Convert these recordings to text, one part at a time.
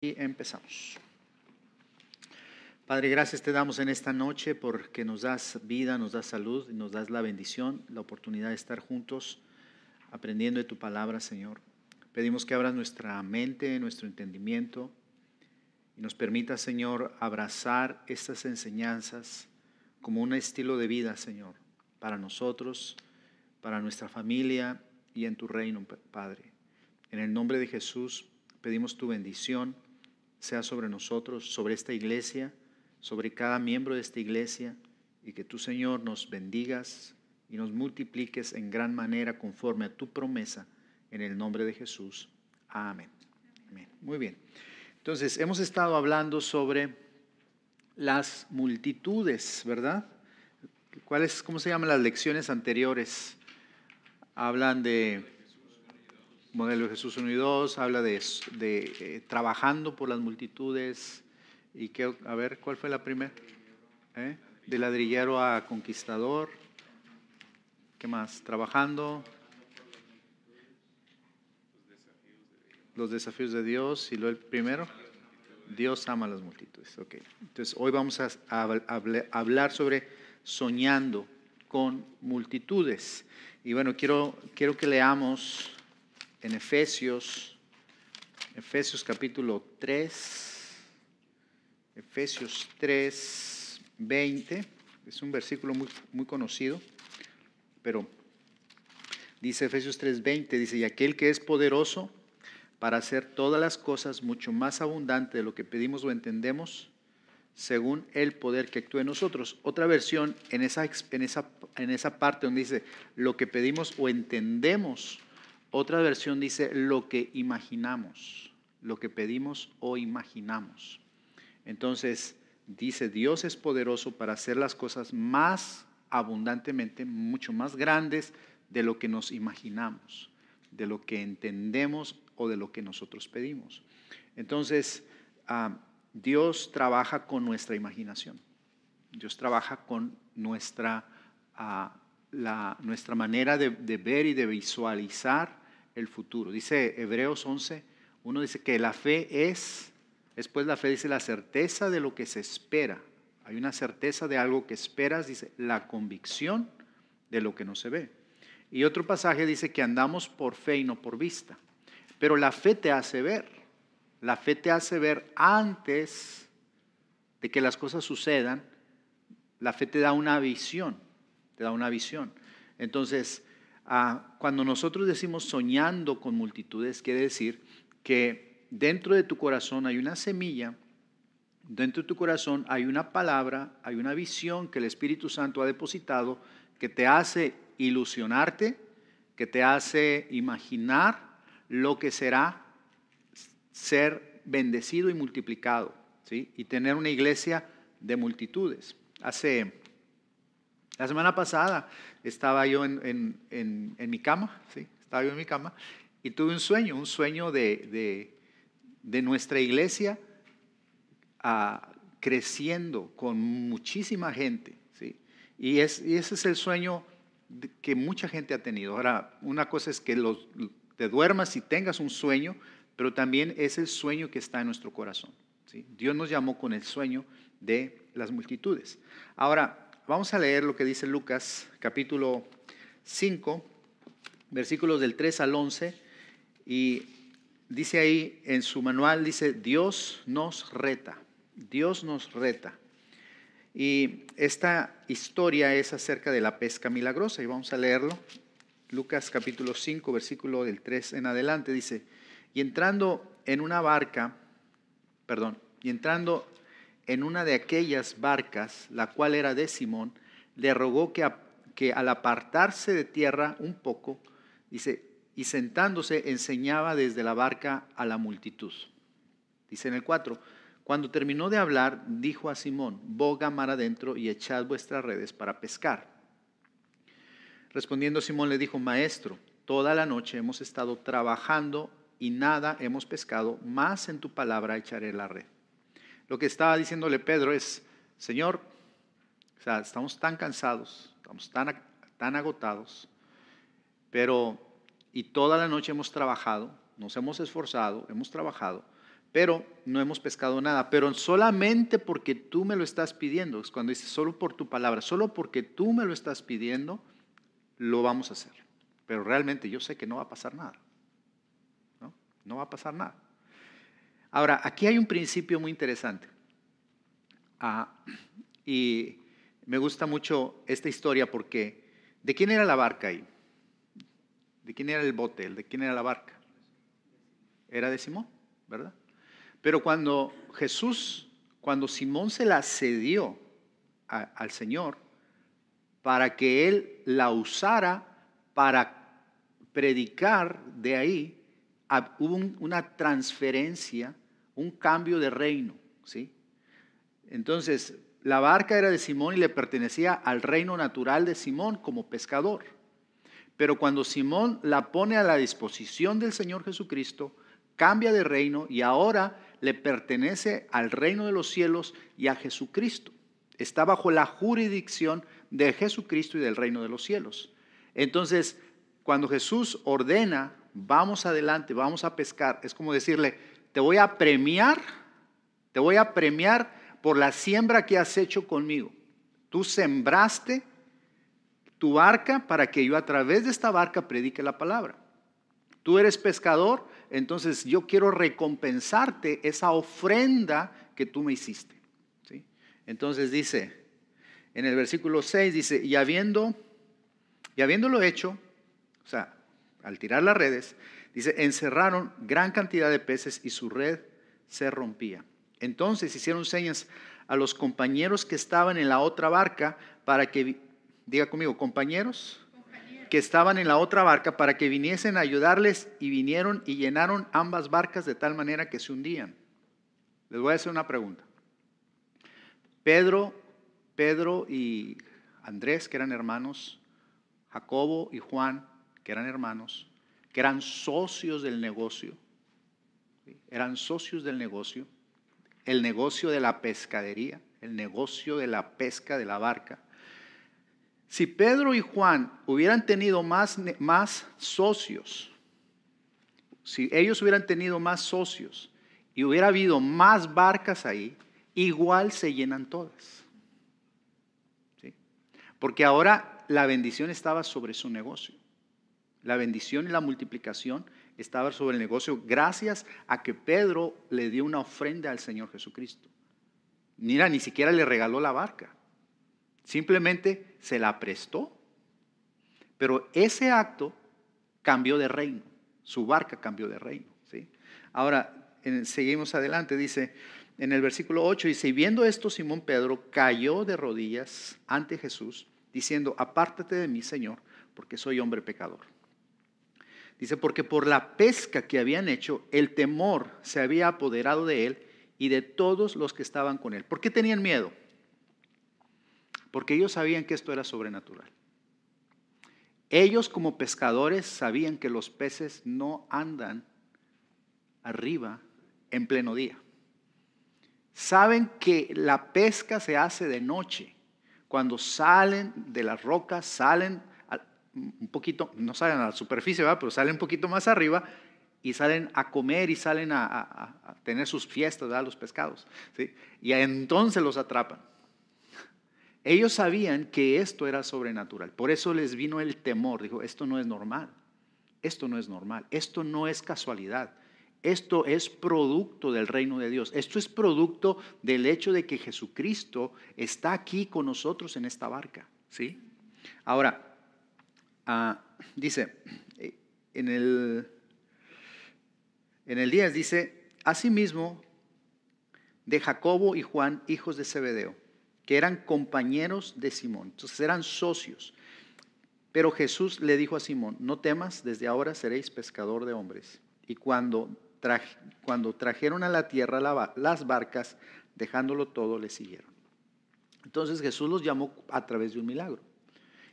Y empezamos. Padre, gracias te damos en esta noche porque nos das vida, nos das salud, nos das la bendición, la oportunidad de estar juntos aprendiendo de tu palabra, Señor. Pedimos que abras nuestra mente, nuestro entendimiento y nos permita, Señor, abrazar estas enseñanzas como un estilo de vida, Señor, para nosotros, para nuestra familia y en tu reino, Padre. En el nombre de Jesús pedimos tu bendición sea sobre nosotros, sobre esta iglesia, sobre cada miembro de esta iglesia, y que tú, Señor, nos bendigas y nos multipliques en gran manera conforme a tu promesa, en el nombre de Jesús. Amén. Muy bien. Entonces, hemos estado hablando sobre las multitudes, ¿verdad? ¿Cuáles, cómo se llaman las lecciones anteriores? Hablan de modelo Jesús 1 y 2, habla de, de eh, trabajando por las multitudes. ¿Y que a ver, cuál fue la primera? ¿Eh? De ladrillero a conquistador. ¿Qué más? Trabajando. Los desafíos de Dios. Y lo el primero. Dios ama a las multitudes. Okay. Entonces, hoy vamos a, hablar sobre soñando con multitudes. Y bueno, quiero, quiero que leamos en Efesios, Efesios capítulo 3, Efesios 3, 20, es un versículo muy, muy conocido, pero dice Efesios 3, 20, dice, y aquel que es poderoso para hacer todas las cosas mucho más abundante de lo que pedimos o entendemos, según el poder que actúa en nosotros. Otra versión en esa, en esa, en esa parte donde dice lo que pedimos o entendemos, otra versión dice lo que imaginamos, lo que pedimos o imaginamos. Entonces, dice, Dios es poderoso para hacer las cosas más abundantemente, mucho más grandes de lo que nos imaginamos, de lo que entendemos o de lo que nosotros pedimos. Entonces, ah, Dios trabaja con nuestra imaginación. Dios trabaja con nuestra imaginación. Ah, nuestra manera de, de, ver y de visualizar el futuro. Dice Hebreos 11, uno dice que la fe es, después la fe dice la certeza de lo que se espera. Hay una certeza de algo que esperas, dice la convicción de lo que no se ve. Y otro pasaje dice que andamos por fe y no por vista. Pero la fe te hace ver. La fe te hace ver antes de que las cosas sucedan. La fe te da una visión te da una visión. Entonces, ah, cuando nosotros decimos soñando con multitudes, quiere decir que dentro de tu corazón hay una semilla, dentro de tu corazón hay una palabra, hay una visión que el Espíritu Santo ha depositado que te hace ilusionarte, que te hace imaginar lo que será ser bendecido y multiplicado, ¿sí? Y tener una iglesia de multitudes. Hace la semana pasada estaba yo en, mi cama, ¿sí? estaba yo en mi cama y tuve un sueño, un sueño de, nuestra iglesia ah, creciendo con muchísima gente. ¿sí? Y, ese es el sueño que mucha gente ha tenido. Ahora, una cosa es que te duermas y tengas un sueño, pero también es el sueño que está en nuestro corazón. Dios nos llamó con el sueño de las multitudes. Ahora, Vamos a leer lo que dice Lucas, capítulo 5, versículos del 3 al 11. Y dice ahí en su manual, dice, Dios nos reta, Dios nos reta. Y esta historia es acerca de la pesca milagrosa y vamos a leerlo. Lucas capítulo 5, versículo del 3 en adelante dice, y entrando en una barca, perdón, y entrando en una de aquellas barcas, la cual era de Simón, le rogó que, al apartarse de tierra un poco, dice, y sentándose enseñaba desde la barca a la multitud. Dice en el 4, cuando terminó de hablar, dijo a Simón, boga mar adentro y echad vuestras redes para pescar. Respondiendo Simón le dijo, maestro, toda la noche hemos estado trabajando y nada hemos pescado, más en tu palabra echaré la red. Lo que estaba diciéndole Pedro es, Señor, o sea, estamos tan cansados, estamos tan, tan agotados, pero, y toda la noche hemos trabajado, nos hemos esforzado, hemos trabajado, pero no hemos pescado nada, pero solamente porque tú me lo estás pidiendo, es cuando dice solo por tu palabra, solo porque tú me lo estás pidiendo, lo vamos a hacer. Pero realmente yo sé que no va a pasar nada. ¿no? no va a pasar nada. Ahora, aquí hay un principio muy interesante. Ah, y me gusta mucho esta historia porque ¿de quién era la barca ahí? ¿De quién era el bote? ¿De quién era la barca? Era de Simón, ¿verdad? Pero cuando Jesús, cuando Simón se la cedió al Señor para que Él la usara para predicar de ahí, hubo una transferencia, un cambio de reino. ¿sí? Entonces, la barca era de Simón y le pertenecía al reino natural de Simón como pescador. Pero cuando Simón la pone a la disposición del Señor Jesucristo, cambia de reino y ahora le pertenece al reino de los cielos y a Jesucristo. Está bajo la jurisdicción de Jesucristo y del reino de los cielos. Entonces, cuando Jesús ordena vamos adelante, vamos a pescar. Es como decirle, te voy a premiar, te voy a premiar por la siembra que has hecho conmigo. Tú sembraste tu barca para que yo a través de esta barca predique la palabra. Tú eres pescador, entonces yo quiero recompensarte esa ofrenda que tú me hiciste. Entonces dice, en el versículo 6 dice, y habiendo, y habiéndolo hecho, o sea, al tirar las redes, dice, encerraron gran cantidad de peces y su red se rompía. Entonces hicieron señas a los compañeros que estaban en la otra barca para que, diga conmigo, compañeros, que estaban en la otra barca para que viniesen a ayudarles y vinieron y llenaron ambas barcas de tal manera que se hundían. Les voy a hacer una pregunta. Pedro, Pedro y Andrés, que eran hermanos, Jacobo y Juan, que eran hermanos, que eran socios del negocio, eran socios del negocio, el negocio de la pescadería, el negocio de la pesca de la barca. Si Pedro y Juan hubieran tenido más, más socios, si ellos hubieran tenido más socios y hubiera habido más barcas ahí, igual se llenan todas. ¿Sí? Porque ahora la bendición estaba sobre su negocio. La bendición y la multiplicación estaba sobre el negocio gracias a que Pedro le dio una ofrenda al Señor Jesucristo. Mira, ni siquiera le regaló la barca. Simplemente se la prestó. Pero ese acto cambió de reino. Su barca cambió de reino. ¿sí? Ahora, seguimos adelante. Dice en el versículo 8, dice, y viendo esto, Simón Pedro cayó de rodillas ante Jesús, diciendo, apártate de mí, Señor, porque soy hombre pecador. Dice, porque por la pesca que habían hecho, el temor se había apoderado de él y de todos los que estaban con él. ¿Por qué tenían miedo? Porque ellos sabían que esto era sobrenatural. Ellos como pescadores sabían que los peces no andan arriba en pleno día. Saben que la pesca se hace de noche, cuando salen de las rocas, salen un poquito, no salen a la superficie, pero salen un poquito más arriba y salen a comer y salen a, tener sus fiestas, a los pescados. ¿sí? Y entonces los atrapan. Ellos sabían que esto era sobrenatural, por eso les vino el temor, dijo, esto no es normal, esto no es normal, esto no es casualidad, esto es producto del reino de Dios, esto es producto del hecho de que Jesucristo está aquí con nosotros en esta barca, ¿sí? Ahora, Ah, dice, eh, en el, en el 10 dice, asimismo de Jacobo y Juan, hijos de Zebedeo, que eran compañeros de Simón, entonces eran socios. Pero Jesús le dijo a Simón, no temas, desde ahora seréis pescador de hombres. Y cuando, trajeron a la tierra las barcas, dejándolo todo, le siguieron. Entonces Jesús los llamó a través de un milagro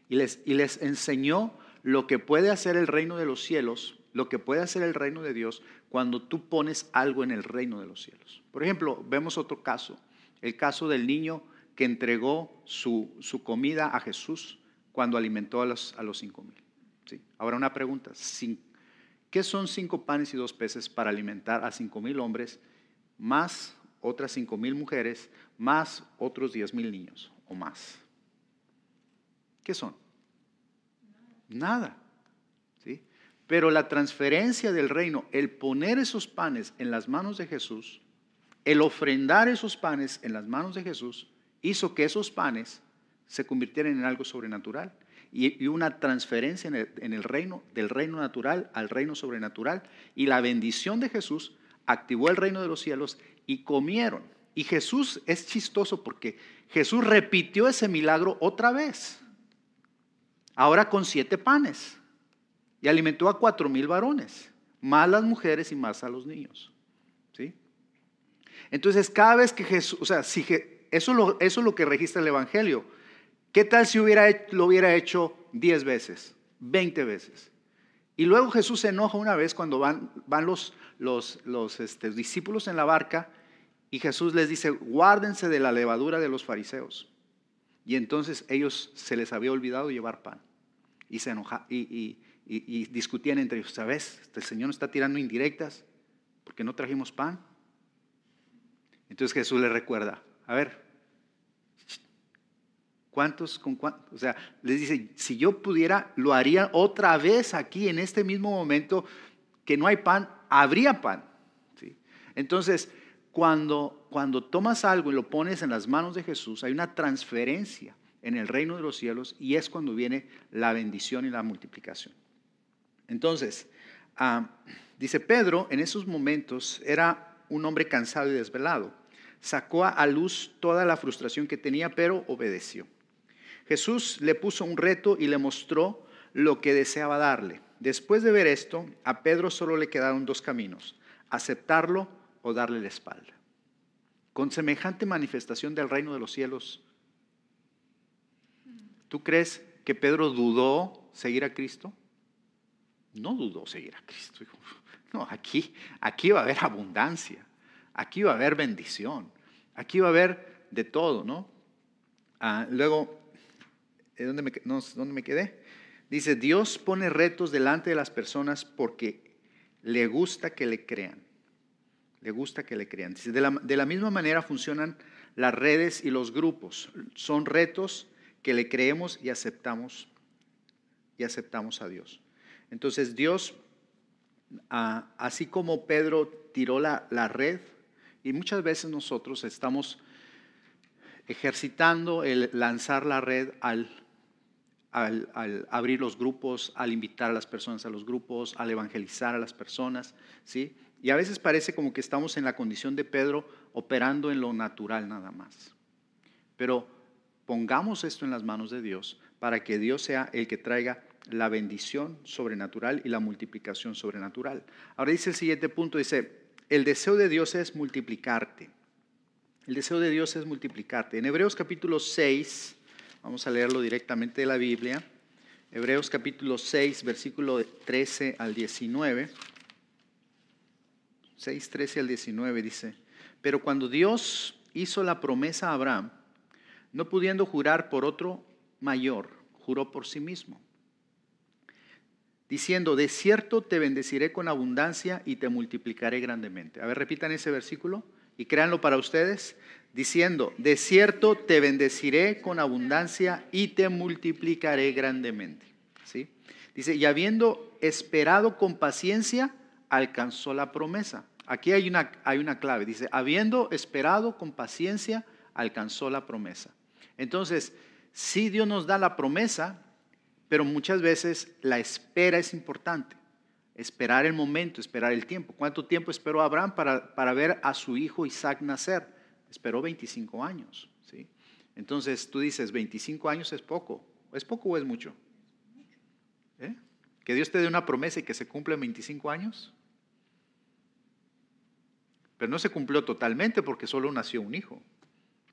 y les, enseñó lo que puede hacer el reino de los cielos, lo que puede hacer el reino de Dios cuando tú pones algo en el reino de los cielos. Por ejemplo, vemos otro caso, el caso del niño que entregó su, comida a Jesús cuando alimentó a los, a cinco mil. ¿sí? Ahora una pregunta, ¿qué son cinco panes y dos peces para alimentar a cinco mil hombres más otras cinco mil mujeres más otros diez mil niños o más? ¿Qué son? Nada. ¿sí? Pero la transferencia del reino, el poner esos panes en las manos de Jesús, el ofrendar esos panes en las manos de Jesús, hizo que esos panes se convirtieran en algo sobrenatural y, una transferencia en el, reino, del reino natural al reino sobrenatural. Y la bendición de Jesús activó el reino de los cielos y comieron. Y Jesús es chistoso porque Jesús repitió ese milagro otra vez. Ahora con siete panes. Y alimentó a cuatro mil varones, más las mujeres y más a los niños. ¿Sí? Entonces, cada vez que Jesús, o sea, eso, es lo, eso lo que registra el Evangelio. ¿Qué tal si hubiera, lo hubiera hecho diez veces, veinte veces? Y luego Jesús se enoja una vez cuando van, van los, los, este, discípulos en la barca y Jesús les dice, guárdense de la levadura de los fariseos. Y entonces ellos se les había olvidado llevar pan. Y se enoja y, discutían entre ellos, ¿sabes? El este Señor nos está tirando indirectas porque no trajimos pan. Entonces Jesús les recuerda, a ver, ¿cuántos con cuántos? O sea, les dice, si yo pudiera, lo haría otra vez aquí en este mismo momento que no hay pan, habría pan. ¿Sí? Entonces, cuando cuando tomas algo y lo pones en las manos de Jesús, hay una transferencia en el reino de los cielos y es cuando viene la bendición y la multiplicación. Entonces, ah, dice Pedro, en esos momentos era un hombre cansado y desvelado. Sacó a luz toda la frustración que tenía, pero obedeció. Jesús le puso un reto y le mostró lo que deseaba darle. Después de ver esto, a Pedro solo le quedaron dos caminos, aceptarlo o darle la espalda con semejante manifestación del reino de los cielos. ¿Tú crees que Pedro dudó seguir a Cristo? No dudó seguir a Cristo. No, aquí, aquí va a haber abundancia, aquí va a haber bendición, aquí va a haber de todo, ¿no? Ah, luego, ¿eh, ¿dónde me quedé? Dice, Dios pone retos delante de las personas porque le gusta que le crean. Le gusta que le crean. De la, misma manera funcionan las redes y los grupos. Son retos que le creemos y aceptamos y aceptamos a Dios. Entonces Dios, así como Pedro tiró la, red, y muchas veces nosotros estamos ejercitando el lanzar la red al, al, abrir los grupos, al invitar a las personas a los grupos, al evangelizar a las personas, ¿sí? Y a veces parece como que estamos en la condición de Pedro operando en lo natural nada más. Pero pongamos esto en las manos de Dios para que Dios sea el que traiga la bendición sobrenatural y la multiplicación sobrenatural. Ahora dice el siguiente punto, dice, el deseo de Dios es multiplicarte. El deseo de Dios es multiplicarte. En Hebreos capítulo 6, vamos a leerlo directamente de la Biblia. Hebreos capítulo 6, versículo 13 al 19. 6, 13 al 19 dice, pero cuando Dios hizo la promesa a Abraham, no pudiendo jurar por otro mayor, juró por sí mismo, diciendo, de cierto te bendeciré con abundancia y te multiplicaré grandemente. A ver, repitan ese versículo y créanlo para ustedes, diciendo, de cierto te bendeciré con abundancia y te multiplicaré grandemente. ¿Sí? Dice, y habiendo esperado con paciencia, alcanzó la promesa. Aquí hay una, hay una clave. Dice, habiendo esperado con paciencia, alcanzó la promesa. Entonces, si Dios nos da la promesa, pero muchas veces la espera es importante. Esperar el momento, esperar el tiempo. ¿Cuánto tiempo esperó Abraham para, para ver a su hijo Isaac nacer? Esperó 25 años. ¿sí? Entonces tú dices, 25 años es poco. ¿Es poco o es mucho? ¿Eh? Que Dios te dé una promesa y que se cumpla en 25 años. Pero no se cumplió totalmente porque solo nació un hijo,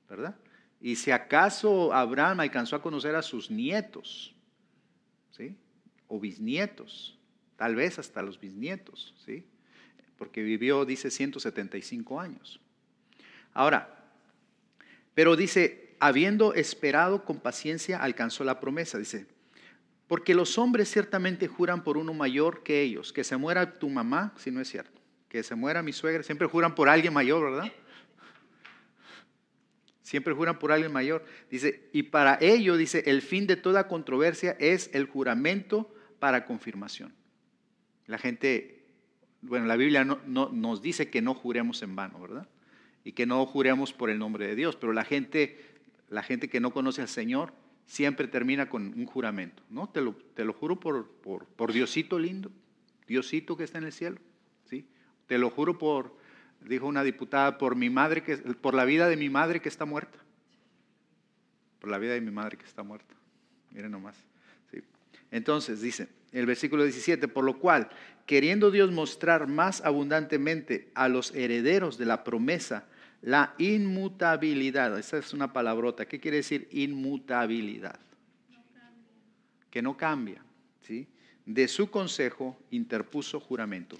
¿verdad? Y si acaso Abraham alcanzó a conocer a sus nietos, ¿sí? O bisnietos, tal vez hasta los bisnietos, ¿sí? Porque vivió, dice, 175 años. Ahora, pero dice, habiendo esperado con paciencia, alcanzó la promesa, dice, porque los hombres ciertamente juran por uno mayor que ellos, que se muera tu mamá, si no es cierto que se muera mi suegra. Siempre juran por alguien mayor, ¿verdad? Siempre juran por alguien mayor. Dice, y para ello, dice, el fin de toda controversia es el juramento para confirmación. La gente, bueno, la Biblia no, no, nos dice que no juremos en vano, ¿verdad? Y que no juremos por el nombre de Dios, pero la gente, la gente que no conoce al Señor siempre termina con un juramento, ¿no? Te lo, te lo juro por, por, por Diosito lindo, Diosito que está en el cielo. Te lo juro por, dijo una diputada, por mi madre que, por la vida de mi madre que está muerta. Por la vida de mi madre que está muerta. Miren nomás. Entonces dice, el versículo 17, por lo cual, queriendo Dios mostrar más abundantemente a los herederos de la promesa la inmutabilidad. Esa es una palabrota. ¿Qué quiere decir inmutabilidad? que no cambia, ¿sí? De su consejo interpuso juramento.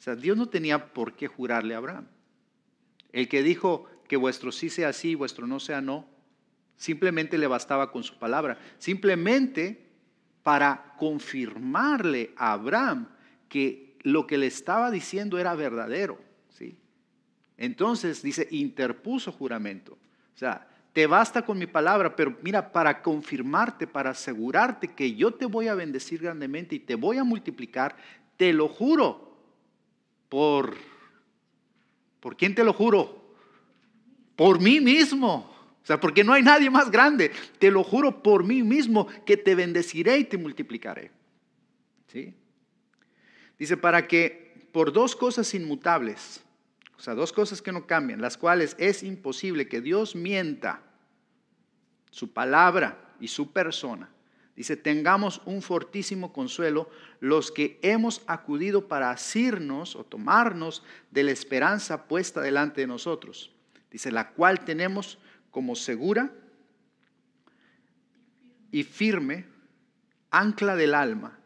O sea, Dios no tenía por qué jurarle a Abraham. El que dijo que vuestro sí sea sí, vuestro no sea no, simplemente le bastaba con su palabra. Simplemente para confirmarle a Abraham que lo que le estaba diciendo era verdadero. ¿sí? Entonces dice, interpuso juramento. O sea, te basta con mi palabra, pero mira, para confirmarte, para asegurarte que yo te voy a bendecir grandemente y te voy a multiplicar, te lo juro, por, ¿por quién te lo juro? Por mí mismo. O sea, porque no hay nadie más grande. Te lo juro por mí mismo que te bendeciré y te multiplicaré. ¿Sí? Dice, para que por dos cosas inmutables, o sea, dos cosas que no cambian, las cuales es imposible que Dios mienta su palabra y su persona, Dice, tengamos un fortísimo consuelo los que hemos acudido para asirnos o tomarnos de la esperanza puesta delante de nosotros. Dice, la cual tenemos como segura y firme ancla del alma.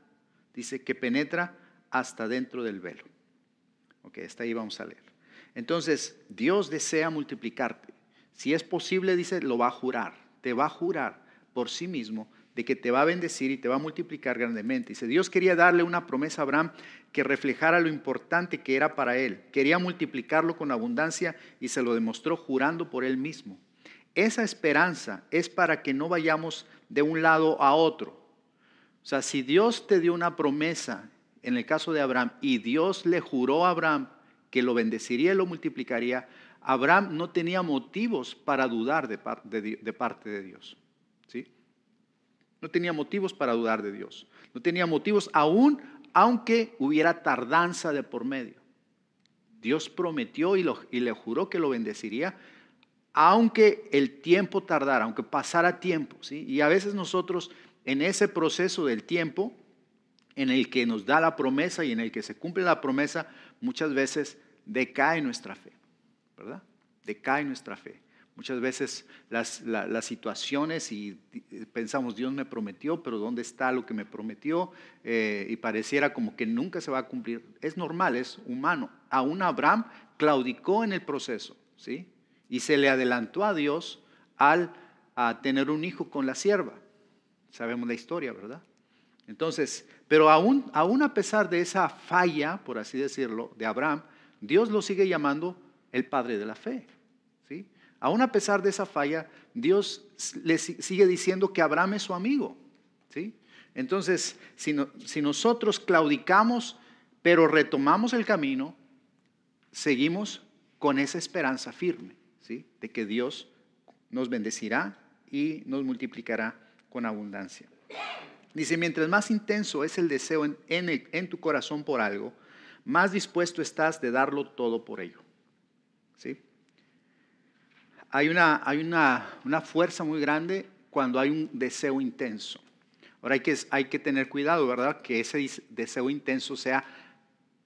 Dice, que penetra hasta dentro del velo. Ok, hasta ahí vamos a leer. Entonces, Dios desea multiplicarte. Si es posible, dice, lo va a jurar. Te va a jurar por sí mismo de que te va a bendecir y te va a multiplicar grandemente. Dice, Dios quería darle una promesa a Abraham que reflejara lo importante que era para él. Quería multiplicarlo con abundancia y se lo demostró jurando por él mismo. Esa esperanza es para que no vayamos de un lado a otro. O sea, si Dios te dio una promesa, en el caso de Abraham, y Dios le juró a Abraham que lo bendeciría y lo multiplicaría, Abraham no tenía motivos para dudar de, de parte de Dios. ¿sí? No tenía motivos para dudar de Dios. No tenía motivos aún, aunque hubiera tardanza de por medio. Dios prometió y, y le juró que lo bendeciría, aunque el tiempo tardara, aunque pasara tiempo. ¿sí? Y a veces nosotros en ese proceso del tiempo en el que nos da la promesa y en el que se cumple la promesa, muchas veces decae nuestra fe, ¿verdad? Decae nuestra fe. Muchas veces las, situaciones y pensamos, Dios me prometió, pero ¿dónde está lo que me prometió? Eh, y pareciera como que nunca se va a cumplir. Es normal, es humano. Aún Abraham claudicó en el proceso, ¿sí? Y se le adelantó a Dios al tener un hijo con la sierva. Sabemos la historia, ¿verdad? Entonces, pero aún, aún a pesar de esa falla, por así decirlo, de Abraham, Dios lo sigue llamando el padre de la fe aún a pesar de esa falla, Dios le sigue diciendo que Abraham es su amigo. ¿sí? Entonces, si, nosotros claudicamos, pero retomamos el camino, seguimos con esa esperanza firme, ¿sí? de que Dios nos bendecirá y nos multiplicará con abundancia. Dice, mientras más intenso es el deseo en tu corazón por algo, más dispuesto estás de darlo todo por ello. ¿Sí? hay, una, hay una, fuerza muy grande cuando hay un deseo intenso. Ahora hay que, hay que tener cuidado, ¿verdad? Que ese deseo intenso sea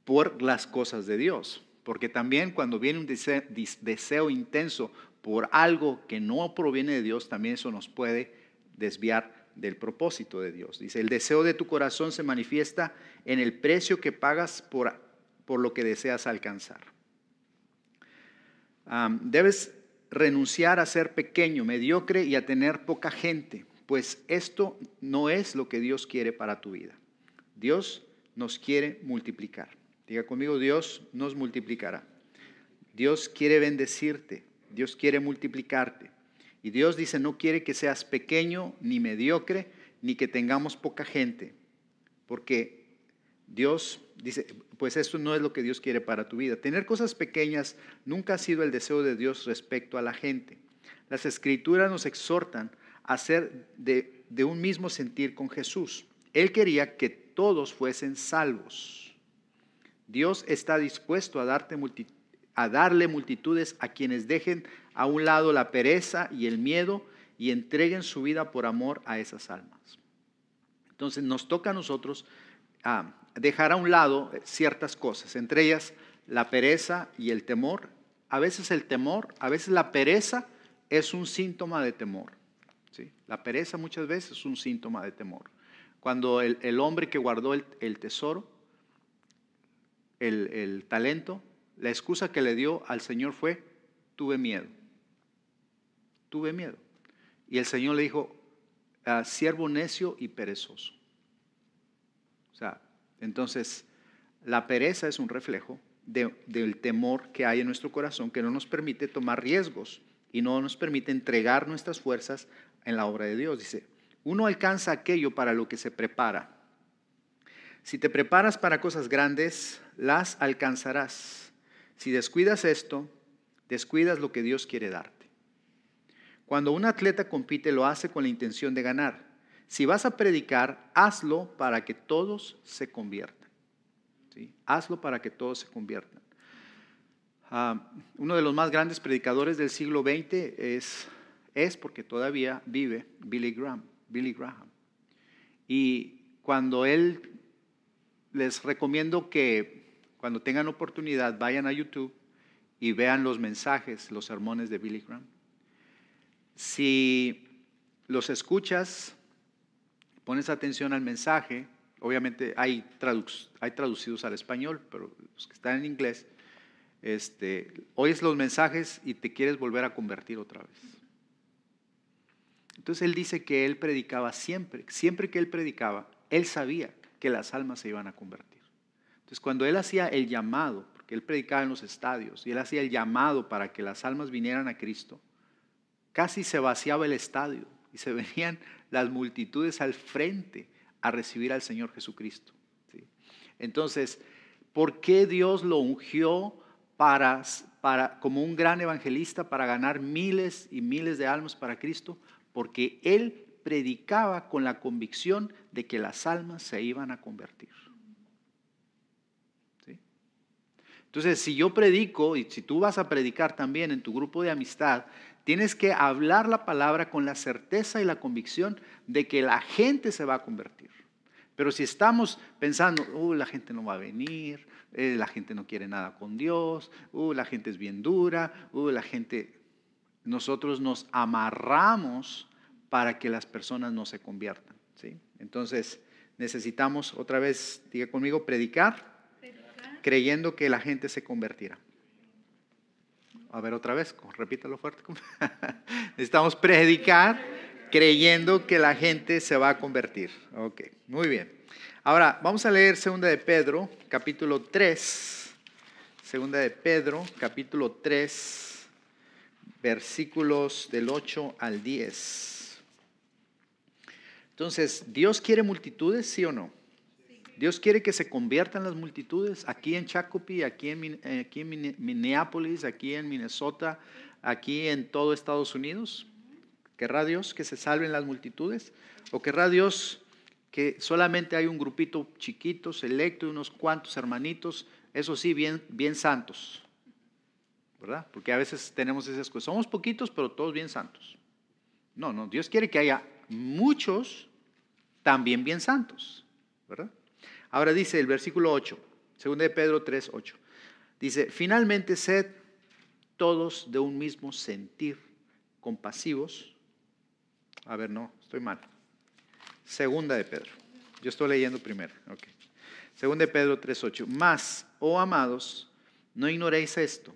por las cosas de Dios. Porque también cuando viene un deseo, intenso por algo que no proviene de Dios, también eso nos puede desviar del propósito de Dios. Dice, el deseo de tu corazón se manifiesta en el precio que pagas por, por lo que deseas alcanzar. debes renunciar a ser pequeño, mediocre y a tener poca gente, pues esto no es lo que Dios quiere para tu vida. Dios nos quiere multiplicar. Diga conmigo, Dios nos multiplicará. Dios quiere bendecirte, Dios quiere multiplicarte. Y Dios dice, no quiere que seas pequeño ni mediocre, ni que tengamos poca gente, porque Dios dice, pues esto no es lo que Dios quiere para tu vida. Tener cosas pequeñas nunca ha sido el deseo de Dios respecto a la gente. Las escrituras nos exhortan a ser de, un mismo sentir con Jesús. Él quería que todos fuesen salvos. Dios está dispuesto a, darte a darle multitudes a quienes dejen a un lado la pereza y el miedo y entreguen su vida por amor a esas almas. Entonces nos toca a nosotros dejar a un lado ciertas cosas, entre ellas la pereza y el temor. A veces el temor, a veces la pereza es un síntoma de temor. ¿sí? La pereza muchas veces es un síntoma de temor. Cuando el, hombre que guardó el, tesoro, el, el talento, la excusa que le dio al Señor fue, tuve miedo, tuve miedo. Y el Señor le dijo, ah, siervo necio y perezoso. O sea, entonces, la pereza es un reflejo del temor que hay en nuestro corazón que no nos permite tomar riesgos y no nos permite entregar nuestras fuerzas en la obra de Dios. Dice, uno alcanza aquello para lo que se prepara. Si te preparas para cosas grandes, las alcanzarás. Si descuidas esto, descuidas lo que Dios quiere darte. Cuando un atleta compite lo hace con la intención de ganar si vas a predicar, hazlo para que todos se conviertan. Hazlo para que todos se conviertan. Ah, uno de los más grandes predicadores del siglo XX es, es porque todavía vive Billy Graham, Billy Graham. Y cuando él, les recomiendo que cuando tengan oportunidad vayan a YouTube y vean los mensajes, los sermones de Billy Graham. Si los escuchas pones atención al mensaje, obviamente hay, traducidos al español, pero los que están en inglés, este, oyes los mensajes y te quieres volver a convertir otra vez. Entonces él dice que él predicaba siempre, siempre que él predicaba, él sabía que las almas se iban a convertir. Entonces cuando él hacía el llamado, porque él predicaba en los estadios, y él hacía el llamado para que las almas vinieran a Cristo, casi se vaciaba el estadio y se venían las multitudes al frente a recibir al Señor Jesucristo. Entonces, ¿por qué Dios lo ungió para, para, como un gran evangelista para ganar miles y miles de almas para Cristo? Porque Él predicaba con la convicción de que las almas se iban a convertir. Entonces, si yo predico y si tú vas a predicar también en tu grupo de amistad, Tienes que hablar la palabra con la certeza y la convicción de que la gente se va a convertir. Pero si estamos pensando, uh, la gente no va a venir, eh, la gente no quiere nada con Dios, uh, la gente es bien dura, uh, la gente... Nosotros nos amarramos para que las personas no se conviertan. ¿sí? Entonces necesitamos, otra vez, diga conmigo, predicar, creyendo que la gente se convertirá. A ver otra vez, repítalo fuerte. Necesitamos predicar creyendo que la gente se va a convertir. Ok, muy bien. Ahora, vamos a leer Segunda de Pedro, capítulo 3. Segunda de Pedro, capítulo 3, versículos del 8 al 10. Entonces, ¿Dios quiere multitudes, sí o no? Dios quiere que se conviertan las multitudes aquí en Chacopi, aquí en, eh, aquí en Minneapolis, aquí en Minnesota, aquí en todo Estados Unidos. ¿Querrá Dios que se salven las multitudes? ¿O querrá Dios que solamente hay un grupito chiquito, selecto, y unos cuantos hermanitos, eso sí, bien, bien santos? ¿Verdad? Porque a veces tenemos esas cosas. Somos poquitos, pero todos bien santos. No, no, Dios quiere que haya muchos también bien santos, ¿verdad? Ahora dice el versículo 8, 2 de Pedro 3, 8. Dice, finalmente sed todos de un mismo sentir, compasivos. A ver, no, estoy mal. Segunda de Pedro. Yo estoy leyendo primero. Okay. Segunda de Pedro 8. Mas, oh amados, no ignoréis esto,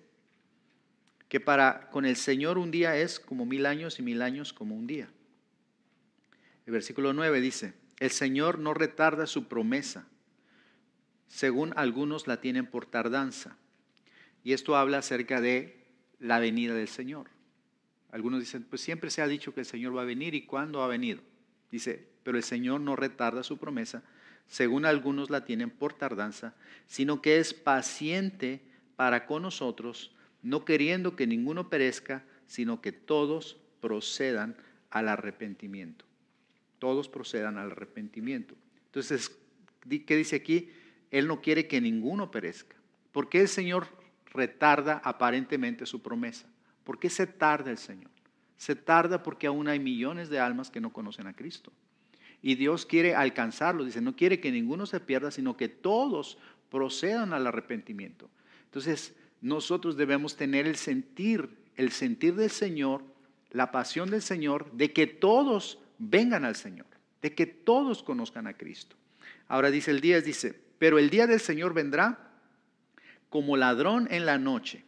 que para con el Señor un día es como mil años y mil años como un día. El versículo 9 dice, el Señor no retarda su promesa, según algunos la tienen por tardanza. Y esto habla acerca de la venida del Señor. Algunos dicen, pues siempre se ha dicho que el Señor va a venir y cuándo ha venido. Dice, pero el Señor no retarda su promesa, según algunos la tienen por tardanza, sino que es paciente para con nosotros, no queriendo que ninguno perezca, sino que todos procedan al arrepentimiento. Todos procedan al arrepentimiento. Entonces, ¿qué dice aquí? Él no quiere que ninguno perezca. ¿Por qué el Señor retarda aparentemente su promesa? ¿Por qué se tarda el Señor? Se tarda porque aún hay millones de almas que no conocen a Cristo. Y Dios quiere alcanzarlo. Dice, no quiere que ninguno se pierda, sino que todos procedan al arrepentimiento. Entonces, nosotros debemos tener el sentir, el sentir del Señor, la pasión del Señor, de que todos vengan al Señor, de que todos conozcan a Cristo. Ahora dice el 10, dice, pero el día del Señor vendrá como ladrón en la noche,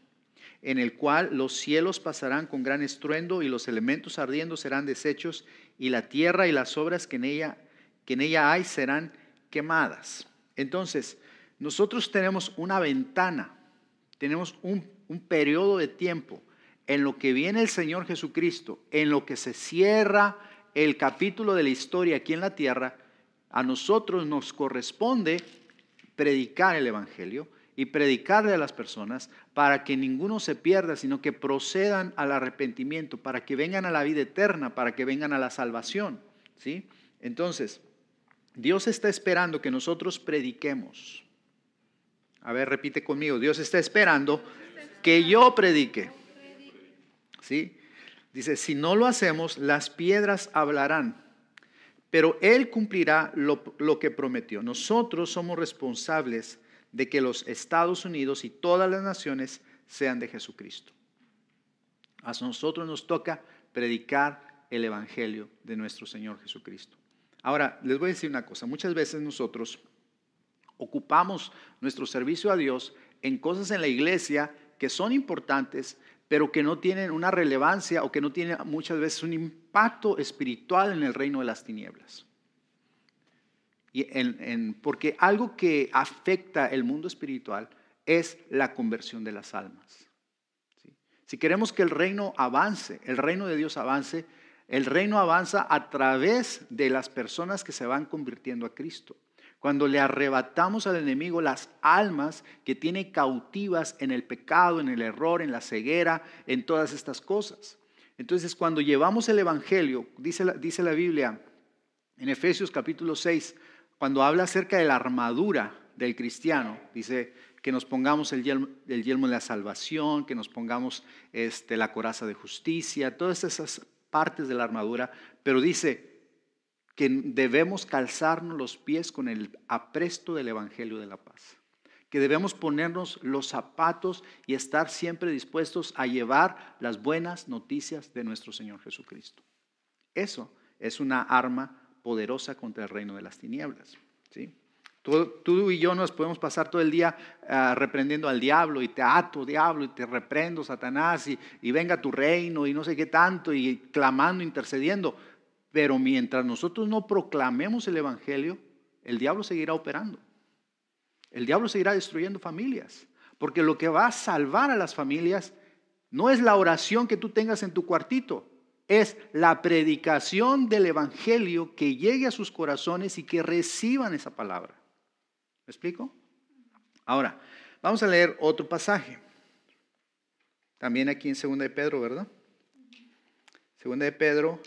en el cual los cielos pasarán con gran estruendo y los elementos ardiendo serán deshechos y la tierra y las obras que en ella, que en ella hay serán quemadas. Entonces, nosotros tenemos una ventana, tenemos un, un periodo de tiempo en lo que viene el Señor Jesucristo, en lo que se cierra el capítulo de la historia aquí en la tierra, a nosotros nos corresponde predicar el Evangelio y predicarle a las personas para que ninguno se pierda, sino que procedan al arrepentimiento, para que vengan a la vida eterna, para que vengan a la salvación. ¿sí? Entonces, Dios está esperando que nosotros prediquemos. A ver, repite conmigo, Dios está esperando que yo predique. ¿Sí? Dice, si no lo hacemos, las piedras hablarán pero Él cumplirá lo, que prometió. Nosotros somos responsables de que los Estados Unidos y todas las naciones sean de Jesucristo. A nosotros nos toca predicar el Evangelio de nuestro Señor Jesucristo. Ahora, les voy a decir una cosa. Muchas veces nosotros ocupamos nuestro servicio a Dios en cosas en la iglesia que son importantes, pero que no tienen una relevancia o que no tienen muchas veces un impacto espiritual en el reino de las tinieblas. Y en, porque algo que afecta el mundo espiritual es la conversión de las almas. Si queremos que el reino avance, el reino de Dios avance, el reino avanza a través de las personas que se van convirtiendo a Cristo cuando le arrebatamos al enemigo las almas que tiene cautivas en el pecado, en el error, en la ceguera, en todas estas cosas. Entonces, cuando llevamos el Evangelio, dice la, dice la Biblia en Efesios capítulo 6, cuando habla acerca de la armadura del cristiano, dice que nos pongamos el yelmo, yelmo de la salvación, que nos pongamos este, la coraza de justicia, todas esas partes de la armadura, pero dice, que debemos calzarnos los pies con el apresto del Evangelio de la Paz, que debemos ponernos los zapatos y estar siempre dispuestos a llevar las buenas noticias de nuestro Señor Jesucristo. Eso es una arma poderosa contra el reino de las tinieblas. ¿sí? Tú, y yo nos podemos pasar todo el día ah, reprendiendo al diablo y te ato, diablo, y te reprendo, Satanás, y, y venga tu reino, y no sé qué tanto, y clamando, intercediendo. Pero mientras nosotros no proclamemos el Evangelio, el diablo seguirá operando. El diablo seguirá destruyendo familias. Porque lo que va a salvar a las familias no es la oración que tú tengas en tu cuartito, es la predicación del Evangelio que llegue a sus corazones y que reciban esa palabra. ¿Me explico? Ahora, vamos a leer otro pasaje. También aquí en Segunda de Pedro, ¿verdad? Segunda de Pedro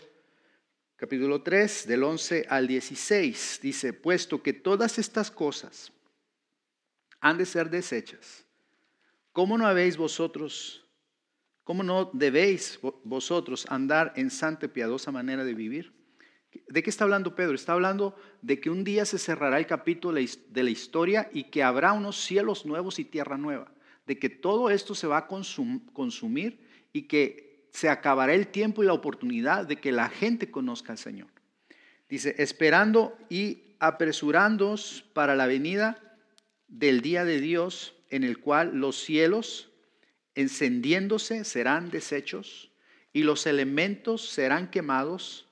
capítulo 3, del 11 al 16, dice, puesto que todas estas cosas han de ser desechas, ¿cómo no habéis vosotros, cómo no debéis vosotros andar en santa y piadosa manera de vivir? ¿De qué está hablando Pedro? Está hablando de que un día se cerrará el capítulo de la historia y que habrá unos cielos nuevos y tierra nueva, de que todo esto se va a consumir y que se acabará el tiempo y la oportunidad de que la gente conozca al Señor. Dice, esperando y apresurándoos para la venida del día de Dios en el cual los cielos encendiéndose serán deshechos y los elementos serán quemados,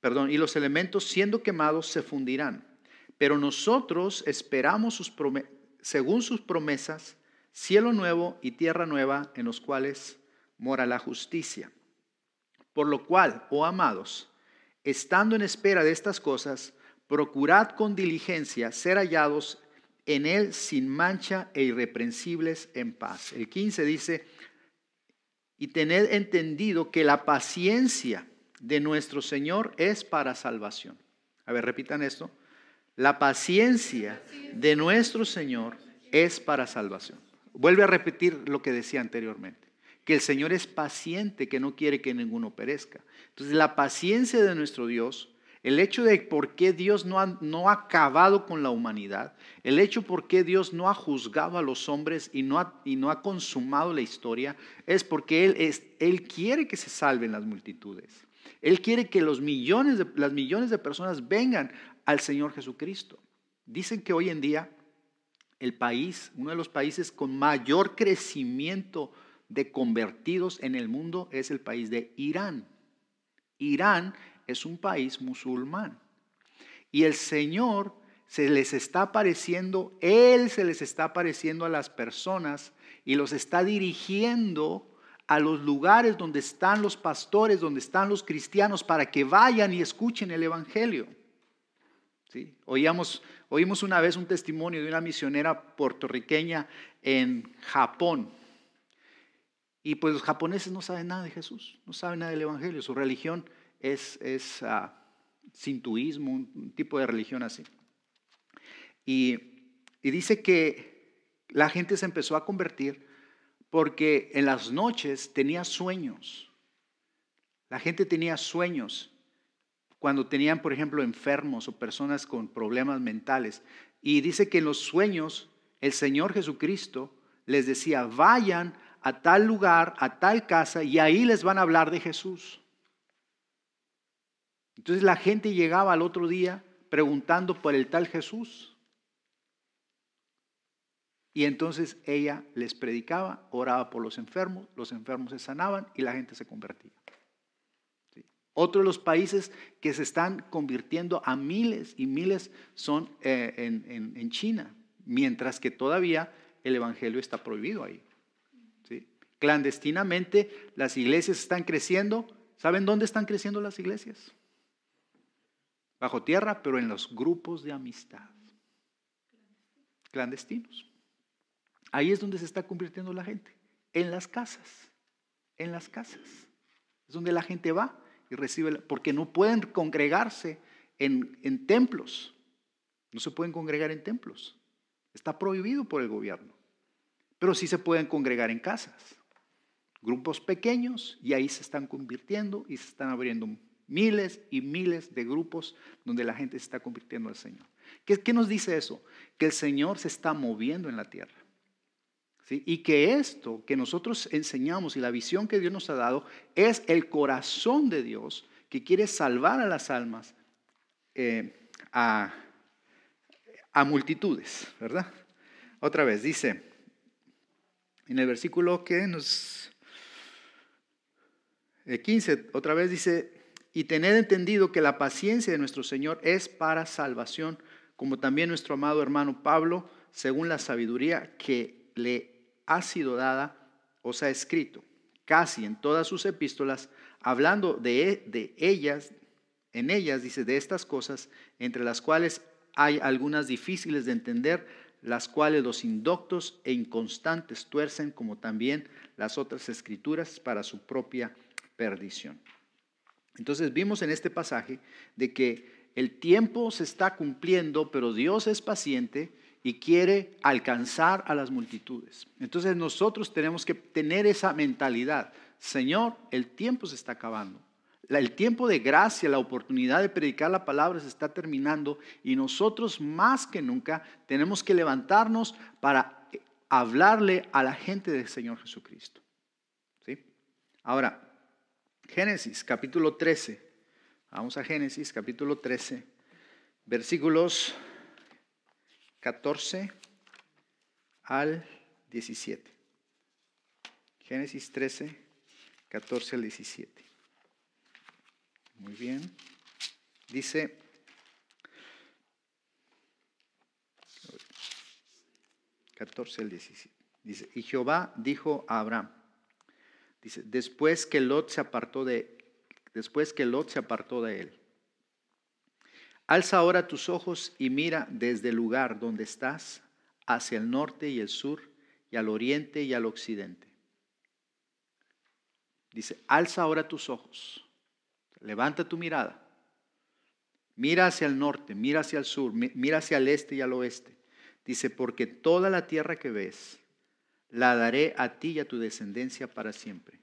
perdón, y los elementos siendo quemados se fundirán. Pero nosotros esperamos sus según sus promesas cielo nuevo y tierra nueva en los cuales mora la justicia. Por lo cual, oh amados, estando en espera de estas cosas, procurad con diligencia ser hallados en Él sin mancha e irreprensibles en paz. El 15 dice, y tened entendido que la paciencia de nuestro Señor es para salvación. A ver, repitan esto. La paciencia de nuestro Señor es para salvación. Vuelve a repetir lo que decía anteriormente que el Señor es paciente, que no quiere que ninguno perezca. Entonces, la paciencia de nuestro Dios, el hecho de por qué Dios no ha, no ha acabado con la humanidad, el hecho por qué Dios no ha juzgado a los hombres y no ha, y no ha consumado la historia, es porque Él, es, Él quiere que se salven las multitudes. Él quiere que los millones de, las millones de personas vengan al Señor Jesucristo. Dicen que hoy en día el país, uno de los países con mayor crecimiento de convertidos en el mundo es el país de Irán. Irán es un país musulmán. Y el Señor se les está apareciendo, Él se les está apareciendo a las personas y los está dirigiendo a los lugares donde están los pastores, donde están los cristianos, para que vayan y escuchen el Evangelio. oímos una vez un testimonio de una misionera puertorriqueña en Japón. Y pues los japoneses no saben nada de Jesús, no saben nada del Evangelio. Su religión es, es ah, sintuismo, un, tipo de religión así. Y, y dice que la gente se empezó a convertir porque en las noches tenía sueños. La gente tenía sueños cuando tenían, por ejemplo, enfermos o personas con problemas mentales. Y dice que en los sueños el Señor Jesucristo les decía, vayan a tal lugar, a tal casa, y ahí les van a hablar de Jesús. Entonces la gente llegaba al otro día preguntando por el tal Jesús. Y entonces ella les predicaba, oraba por los enfermos, los enfermos se sanaban y la gente se convertía. Otro de los países que se están convirtiendo a miles y miles son eh, en China, mientras que todavía el Evangelio está prohibido ahí. Clandestinamente las iglesias están creciendo. ¿Saben dónde están creciendo las iglesias? Bajo tierra, pero en los grupos de amistad. Clandestinos. Ahí es donde se está convirtiendo la gente. En las casas. En las casas. Es donde la gente va y recibe, porque no pueden congregarse en templos. No se pueden congregar en templos. Está prohibido por el gobierno pero sí se pueden congregar en casas, grupos pequeños, y ahí se están convirtiendo y se están abriendo miles y miles de grupos donde la gente se está convirtiendo al Señor. ¿Qué, nos dice eso? Que el Señor se está moviendo en la tierra. ¿sí? Y que esto que nosotros enseñamos y la visión que Dios nos ha dado es el corazón de Dios que quiere salvar a las almas eh, a, a multitudes, ¿verdad? Otra vez, dice en el versículo que nos... 15, otra vez dice, y tened entendido que la paciencia de nuestro Señor es para salvación, como también nuestro amado hermano Pablo, según la sabiduría que le ha sido dada, os ha escrito casi en todas sus epístolas, hablando de, de ellas, en ellas dice de estas cosas, entre las cuales hay algunas difíciles de entender, las cuales los indoctos e inconstantes tuercen, como también las otras escrituras, para su propia perdición. Entonces vimos en este pasaje de que el tiempo se está cumpliendo, pero Dios es paciente y quiere alcanzar a las multitudes. Entonces nosotros tenemos que tener esa mentalidad. Señor, el tiempo se está acabando el tiempo de gracia, la oportunidad de predicar la palabra se está terminando y nosotros más que nunca tenemos que levantarnos para eh, hablarle a la gente del Señor Jesucristo. ¿Sí? Ahora, Génesis capítulo 13. Vamos a Génesis capítulo 13, versículos 14 al 17. Génesis 13, 14 al 17. Muy bien. Dice, 14 al 17. Dice, y Jehová dijo a Abraham, dice, después que Lot se apartó de, después que Lot se apartó de él, alza ahora tus ojos y mira desde el lugar donde estás hacia el norte y el sur y al oriente y al occidente. Dice, alza ahora tus ojos Levanta tu mirada. Mira hacia el norte, mira hacia el sur, mira hacia el este y al oeste. Dice, porque toda la tierra que ves la daré a ti y a tu descendencia para siempre.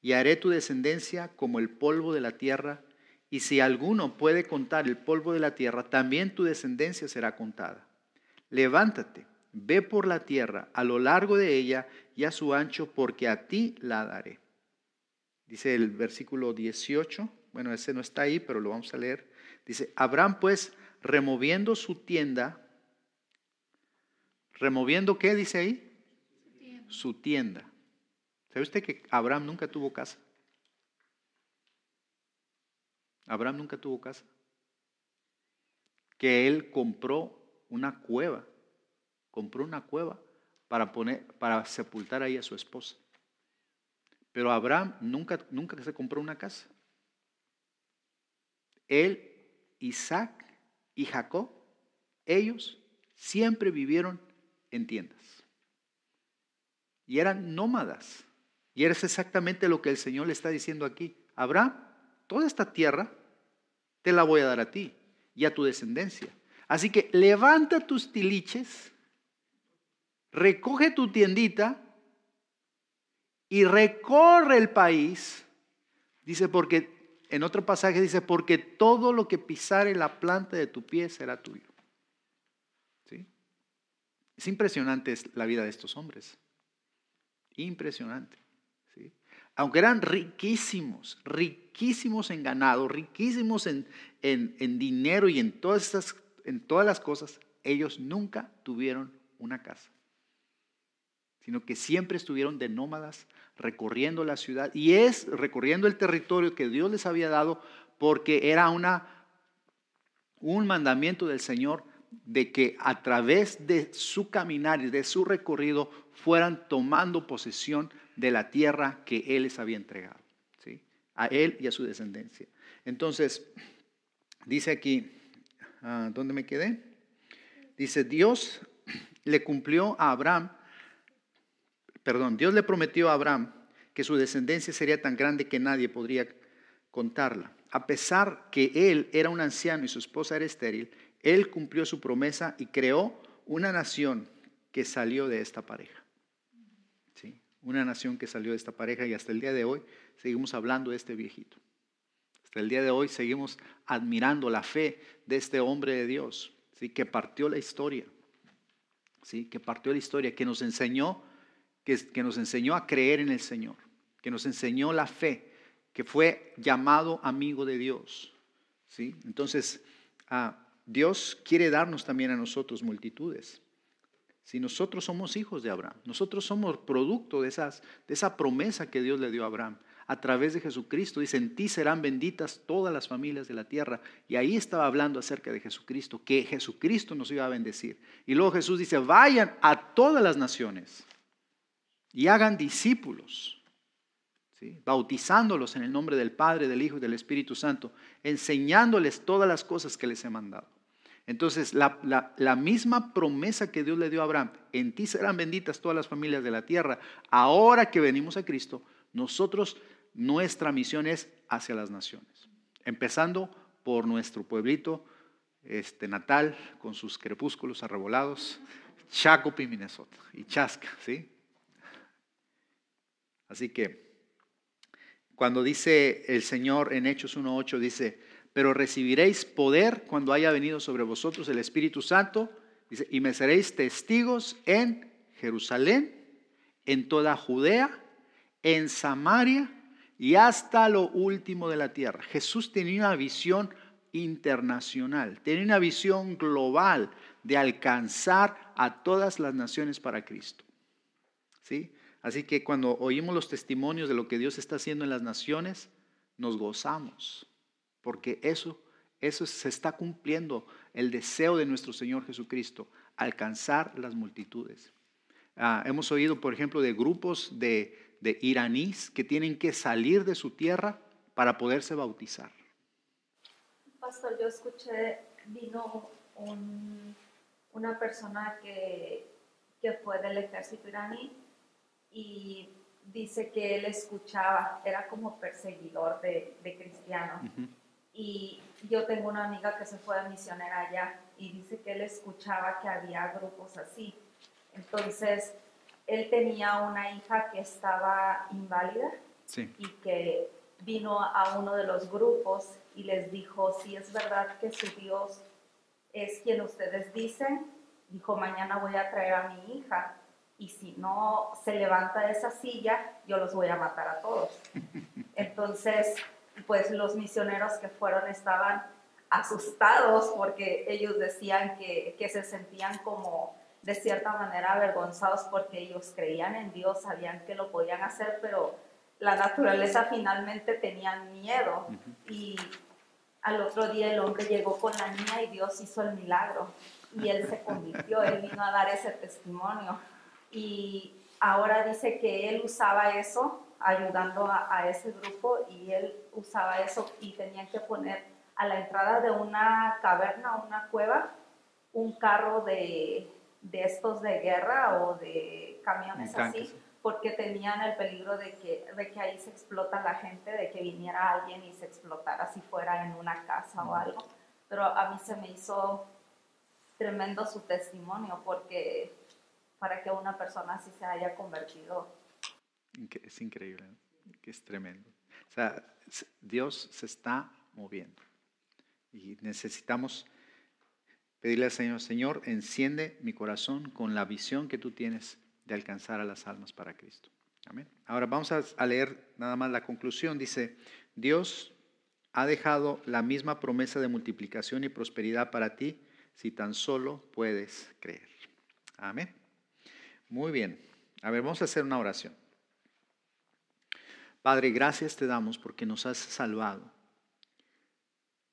Y haré tu descendencia como el polvo de la tierra, y si alguno puede contar el polvo de la tierra, también tu descendencia será contada. Levántate, ve por la tierra, a lo largo de ella y a su ancho, porque a ti la daré. Dice el versículo 18, bueno, ese no está ahí, pero lo vamos a leer. Dice, Abraham pues, removiendo su tienda, removiendo qué dice ahí? Su tienda. Su tienda. ¿Sabe usted que Abraham nunca tuvo casa? Abraham nunca tuvo casa. Que él compró una cueva, compró una cueva para, poner, para sepultar ahí a su esposa. Pero Abraham nunca, nunca se compró una casa. Él, Isaac y Jacob, ellos siempre vivieron en tiendas. Y eran nómadas. Y eres exactamente lo que el Señor le está diciendo aquí. Abraham, toda esta tierra te la voy a dar a ti y a tu descendencia. Así que levanta tus tiliches, recoge tu tiendita y recorre el país, dice porque, en otro pasaje dice, porque todo lo que pisare la planta de tu pie será tuyo. ¿Sí? Es impresionante la vida de estos hombres. Impresionante. ¿sí? Aunque eran riquísimos, riquísimos en ganado, riquísimos en, en, dinero y en todas, en todas las cosas, ellos nunca tuvieron una casa sino que siempre estuvieron de nómadas recorriendo la ciudad y es recorriendo el territorio que Dios les había dado porque era una un mandamiento del Señor de que a través de su caminar y de su recorrido fueran tomando posesión de la tierra que Él les había entregado, ¿sí? a Él y a su descendencia. Entonces, dice aquí, ah, ¿dónde me quedé? Dice, Dios le cumplió a Abraham perdón, Dios le prometió a Abraham que su descendencia sería tan grande que nadie podría contarla. A pesar que él era un anciano y su esposa era estéril, él cumplió su promesa y creó una nación que salió de esta pareja. ¿Sí? Una nación que salió de esta pareja y hasta el día de hoy seguimos hablando de este viejito. Hasta el día de hoy seguimos admirando la fe de este hombre de Dios, ¿sí? que partió la historia, ¿sí? que partió la historia, que nos enseñó que, nos enseñó a creer en el Señor, que nos enseñó la fe, que fue llamado amigo de Dios. ¿sí? Entonces, ah, Dios quiere darnos también a nosotros multitudes. Si nosotros somos hijos de Abraham, nosotros somos producto de, esas, de esa promesa que Dios le dio a Abraham a través de Jesucristo. Dice, en ti serán benditas todas las familias de la tierra. Y ahí estaba hablando acerca de Jesucristo, que Jesucristo nos iba a bendecir. Y luego Jesús dice, vayan a todas las naciones y hagan discípulos, bautizándolos en el nombre del Padre, del Hijo y del Espíritu Santo, enseñándoles todas las cosas que les he mandado. Entonces, la, misma promesa que Dios le dio a Abraham, en ti serán benditas todas las familias de la tierra, ahora que venimos a Cristo, nosotros, nuestra misión es hacia las naciones, empezando por nuestro pueblito este, natal, con sus crepúsculos arrebolados, Chaco Minnesota, y Chasca, ¿sí? Así que cuando dice el Señor en Hechos 1.8, dice, pero recibiréis poder cuando haya venido sobre vosotros el Espíritu Santo, y me seréis testigos en Jerusalén, en toda Judea, en Samaria y hasta lo último de la tierra. Jesús tenía una visión internacional, tenía una visión global de alcanzar a todas las naciones para Cristo. ¿Sí? Así que cuando oímos los testimonios de lo que Dios está haciendo en las naciones, nos gozamos, porque eso, eso se está cumpliendo, el deseo de nuestro Señor Jesucristo, alcanzar las multitudes. Ah, hemos oído, por ejemplo, de grupos de, de iraníes que tienen que salir de su tierra para poderse bautizar. Pastor, yo escuché, vino una persona que, que fue del ejército iraní y dice que él escuchaba, era como perseguidor de, de cristianos. Y yo tengo una amiga que se fue a misionera allá y dice que él escuchaba que había grupos así. Entonces, él tenía una hija que estaba inválida y que vino a uno de los grupos y les dijo, si es verdad que su Dios es quien ustedes dicen, dijo, mañana voy a traer a mi hija y si no se levanta esa silla, yo los voy a matar a todos. Entonces, pues los misioneros que fueron estaban asustados porque ellos decían que, que, se sentían como de cierta manera avergonzados porque ellos creían en Dios, sabían que lo podían hacer, pero la naturaleza finalmente tenía miedo. Y al otro día el hombre llegó con la niña y Dios hizo el milagro y él se convirtió, él vino a dar ese testimonio y ahora dice que él usaba eso ayudando a, ese grupo y él usaba eso y tenían que poner a la entrada de una caverna, o una cueva, un carro de, de estos de guerra o de camiones así, porque tenían el peligro de que, de que ahí se explota la gente, de que viniera alguien y se explotara si fuera en una casa o algo. Pero a mí se me hizo tremendo su testimonio porque para que una persona así se haya convertido. Es increíble, que es tremendo. O sea, Dios se está moviendo y necesitamos pedirle al Señor, Señor, enciende mi corazón con la visión que tú tienes de alcanzar a las almas para Cristo. Amén. Ahora vamos a leer nada más la conclusión. Dice, Dios ha dejado la misma promesa de multiplicación y prosperidad para ti si tan solo puedes creer. Amén. Muy bien. A ver, vamos a hacer una oración. Padre, gracias te damos porque nos has salvado.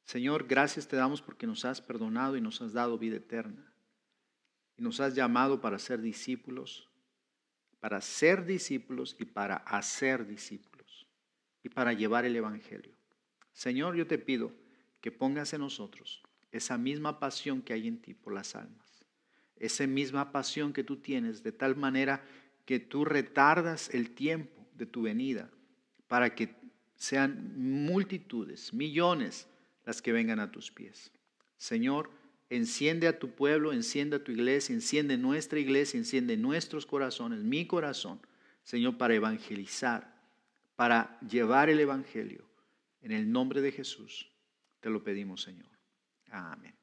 Señor, gracias te damos porque nos has perdonado y nos has dado vida eterna. Y nos has llamado para ser discípulos, para ser discípulos y para hacer discípulos y para llevar el Evangelio. Señor, yo te pido que pongas en nosotros esa misma pasión que hay en ti por las almas esa misma pasión que tú tienes, de tal manera que tú retardas el tiempo de tu venida para que sean multitudes, millones las que vengan a tus pies. Señor, enciende a tu pueblo, enciende a tu iglesia, enciende nuestra iglesia, enciende nuestros corazones, mi corazón, Señor, para evangelizar, para llevar el Evangelio. En el nombre de Jesús te lo pedimos, Señor. Amén.